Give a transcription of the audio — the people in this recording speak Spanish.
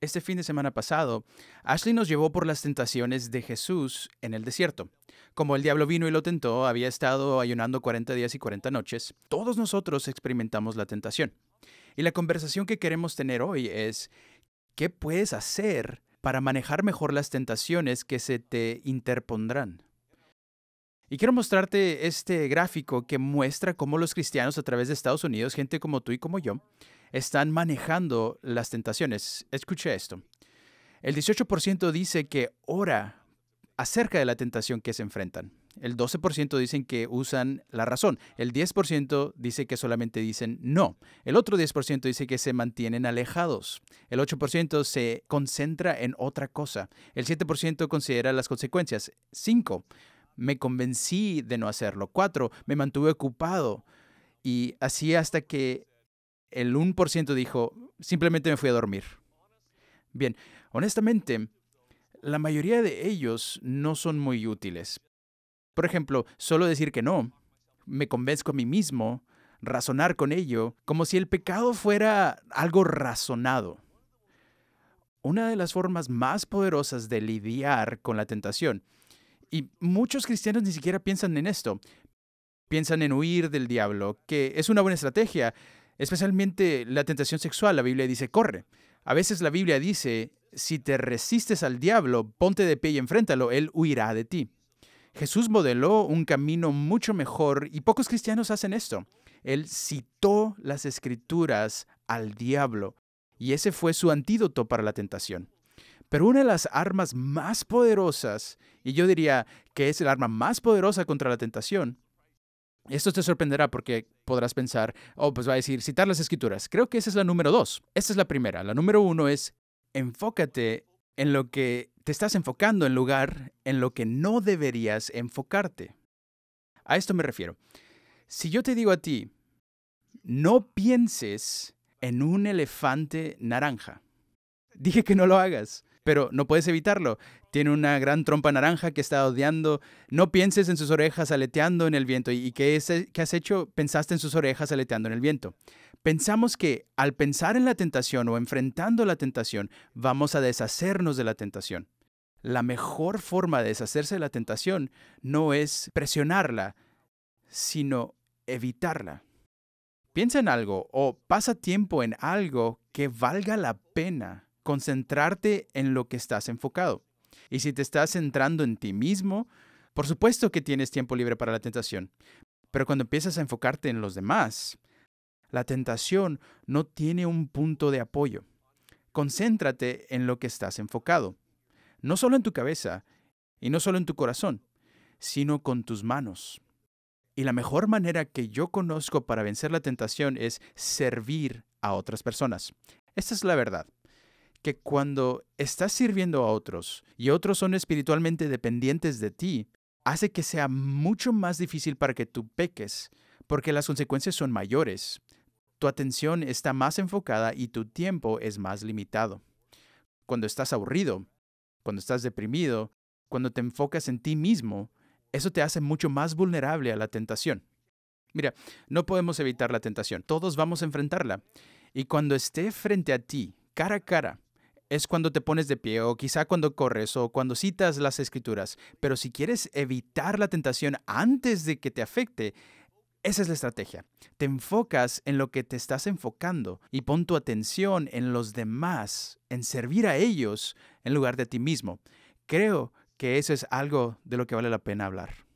este fin de semana pasado, Ashley nos llevó por las tentaciones de Jesús en el desierto. Como el diablo vino y lo tentó, había estado ayunando 40 días y 40 noches, todos nosotros experimentamos la tentación. Y la conversación que queremos tener hoy es, ¿qué puedes hacer para manejar mejor las tentaciones que se te interpondrán? Y quiero mostrarte este gráfico que muestra cómo los cristianos a través de Estados Unidos, gente como tú y como yo, están manejando las tentaciones. Escucha esto. El 18% dice que ora acerca de la tentación que se enfrentan. El 12% dicen que usan la razón. El 10% dice que solamente dicen no. El otro 10% dice que se mantienen alejados. El 8% se concentra en otra cosa. El 7% considera las consecuencias. 5 me convencí de no hacerlo. Cuatro, me mantuve ocupado. Y así hasta que el 1% dijo, simplemente me fui a dormir. Bien, honestamente, la mayoría de ellos no son muy útiles. Por ejemplo, solo decir que no, me convenzco a mí mismo, razonar con ello, como si el pecado fuera algo razonado. Una de las formas más poderosas de lidiar con la tentación y muchos cristianos ni siquiera piensan en esto. Piensan en huir del diablo, que es una buena estrategia, especialmente la tentación sexual. La Biblia dice, corre. A veces la Biblia dice, si te resistes al diablo, ponte de pie y enfréntalo, él huirá de ti. Jesús modeló un camino mucho mejor y pocos cristianos hacen esto. Él citó las escrituras al diablo y ese fue su antídoto para la tentación. Pero una de las armas más poderosas, y yo diría que es el arma más poderosa contra la tentación, esto te sorprenderá porque podrás pensar, oh, pues va a decir, citar las escrituras. Creo que esa es la número dos. Esta es la primera. La número uno es, enfócate en lo que te estás enfocando en lugar en lo que no deberías enfocarte. A esto me refiero. Si yo te digo a ti, no pienses en un elefante naranja. Dije que no lo hagas pero no puedes evitarlo. Tiene una gran trompa naranja que está odiando. No pienses en sus orejas aleteando en el viento. ¿Y qué, has hecho? Pensaste en sus orejas aleteando en el viento. Pensamos que al pensar en la tentación o enfrentando la tentación, vamos a deshacernos de la tentación. La mejor forma de deshacerse de la tentación no es presionarla, sino evitarla. Piensa en algo o pasa tiempo en algo que valga la pena concentrarte en lo que estás enfocado. Y si te estás centrando en ti mismo, por supuesto que tienes tiempo libre para la tentación. Pero cuando empiezas a enfocarte en los demás, la tentación no tiene un punto de apoyo. Concéntrate en lo que estás enfocado, no solo en tu cabeza y no solo en tu corazón, sino con tus manos. Y la mejor manera que yo conozco para vencer la tentación es servir a otras personas. Esta es la verdad que cuando estás sirviendo a otros y otros son espiritualmente dependientes de ti, hace que sea mucho más difícil para que tú peques, porque las consecuencias son mayores. Tu atención está más enfocada y tu tiempo es más limitado. Cuando estás aburrido, cuando estás deprimido, cuando te enfocas en ti mismo, eso te hace mucho más vulnerable a la tentación. Mira, no podemos evitar la tentación, todos vamos a enfrentarla. Y cuando esté frente a ti, cara a cara, es cuando te pones de pie o quizá cuando corres o cuando citas las escrituras. Pero si quieres evitar la tentación antes de que te afecte, esa es la estrategia. Te enfocas en lo que te estás enfocando y pon tu atención en los demás, en servir a ellos en lugar de a ti mismo. Creo que eso es algo de lo que vale la pena hablar.